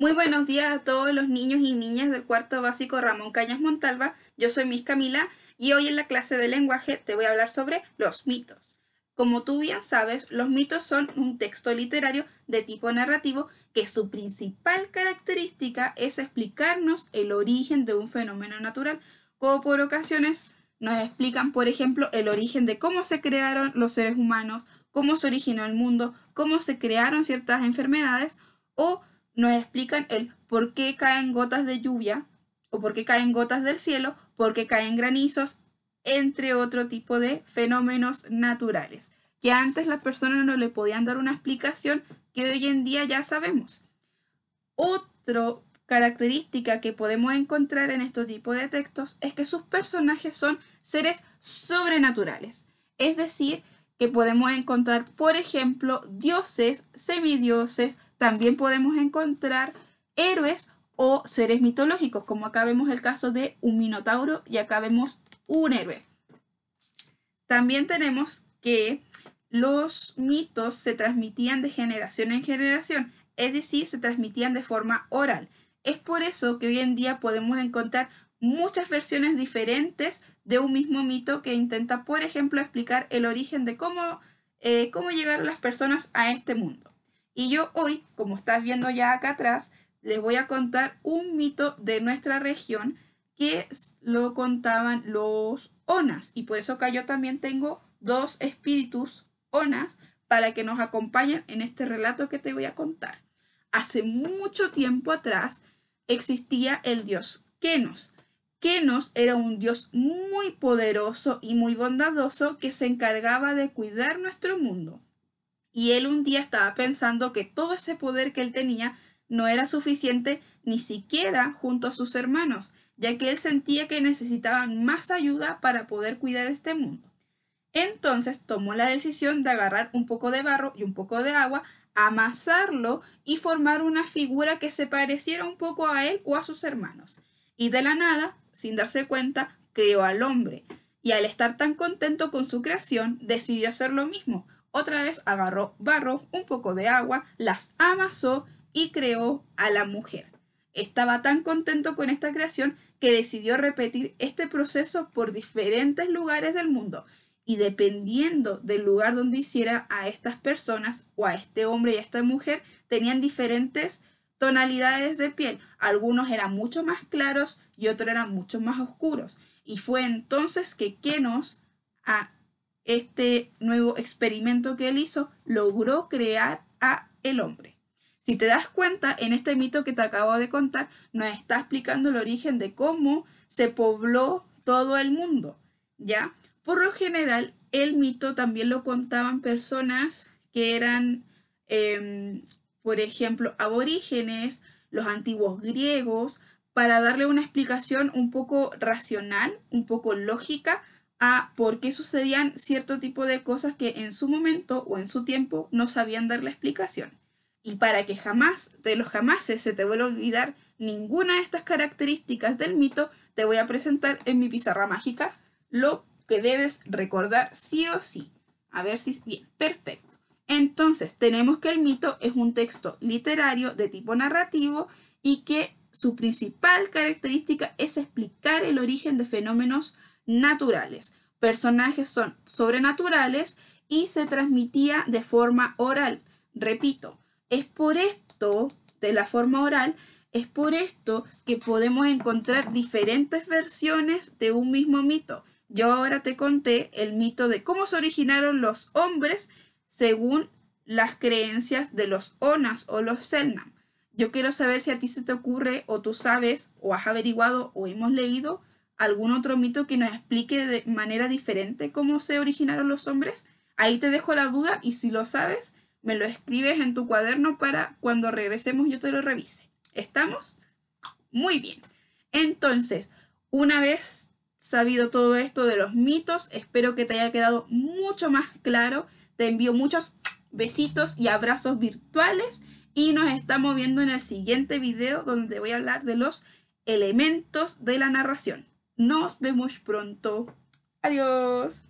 Muy buenos días a todos los niños y niñas del cuarto básico Ramón Cañas Montalva. Yo soy Miss Camila y hoy en la clase de lenguaje te voy a hablar sobre los mitos. Como tú bien sabes, los mitos son un texto literario de tipo narrativo que su principal característica es explicarnos el origen de un fenómeno natural, como por ocasiones nos explican, por ejemplo, el origen de cómo se crearon los seres humanos, cómo se originó el mundo, cómo se crearon ciertas enfermedades o nos explican el por qué caen gotas de lluvia o por qué caen gotas del cielo, por qué caen granizos, entre otro tipo de fenómenos naturales, que antes las personas no le podían dar una explicación que hoy en día ya sabemos. Otra característica que podemos encontrar en este tipo de textos es que sus personajes son seres sobrenaturales, es decir, que podemos encontrar, por ejemplo, dioses, semidioses, también podemos encontrar héroes o seres mitológicos, como acá vemos el caso de un minotauro y acá vemos un héroe. También tenemos que los mitos se transmitían de generación en generación, es decir, se transmitían de forma oral. Es por eso que hoy en día podemos encontrar muchas versiones diferentes de un mismo mito que intenta, por ejemplo, explicar el origen de cómo, eh, cómo llegaron las personas a este mundo. Y yo hoy, como estás viendo ya acá atrás, les voy a contar un mito de nuestra región que lo contaban los onas. Y por eso acá yo también tengo dos espíritus onas para que nos acompañen en este relato que te voy a contar. Hace mucho tiempo atrás existía el dios Kenos. Kenos era un dios muy poderoso y muy bondadoso que se encargaba de cuidar nuestro mundo. Y él un día estaba pensando que todo ese poder que él tenía no era suficiente ni siquiera junto a sus hermanos, ya que él sentía que necesitaban más ayuda para poder cuidar este mundo. Entonces tomó la decisión de agarrar un poco de barro y un poco de agua, amasarlo y formar una figura que se pareciera un poco a él o a sus hermanos. Y de la nada, sin darse cuenta, creó al hombre. Y al estar tan contento con su creación, decidió hacer lo mismo, otra vez agarró barro, un poco de agua, las amasó y creó a la mujer. Estaba tan contento con esta creación que decidió repetir este proceso por diferentes lugares del mundo y dependiendo del lugar donde hiciera a estas personas o a este hombre y a esta mujer, tenían diferentes tonalidades de piel. Algunos eran mucho más claros y otros eran mucho más oscuros. Y fue entonces que Kenos, a este nuevo experimento que él hizo, logró crear a el hombre. Si te das cuenta, en este mito que te acabo de contar, nos está explicando el origen de cómo se pobló todo el mundo, ¿ya? Por lo general, el mito también lo contaban personas que eran, em, por ejemplo, aborígenes, los antiguos griegos, para darle una explicación un poco racional, un poco lógica a por qué sucedían cierto tipo de cosas que en su momento o en su tiempo no sabían dar la explicación. Y para que jamás, de los jamases, se te vuelva a olvidar ninguna de estas características del mito, te voy a presentar en mi pizarra mágica lo que debes recordar sí o sí. A ver si es bien, perfecto. Entonces, tenemos que el mito es un texto literario de tipo narrativo y que su principal característica es explicar el origen de fenómenos naturales. Personajes son sobrenaturales y se transmitía de forma oral. Repito, es por esto, de la forma oral, es por esto que podemos encontrar diferentes versiones de un mismo mito. Yo ahora te conté el mito de cómo se originaron los hombres según las creencias de los Onas o los Selnam. Yo quiero saber si a ti se te ocurre o tú sabes o has averiguado o hemos leído algún otro mito que nos explique de manera diferente cómo se originaron los hombres? Ahí te dejo la duda y si lo sabes, me lo escribes en tu cuaderno para cuando regresemos yo te lo revise. ¿Estamos? Muy bien. Entonces, una vez sabido todo esto de los mitos, espero que te haya quedado mucho más claro. Te envío muchos besitos y abrazos virtuales y nos estamos viendo en el siguiente video donde voy a hablar de los elementos de la narración. Nos vemos pronto. Adiós.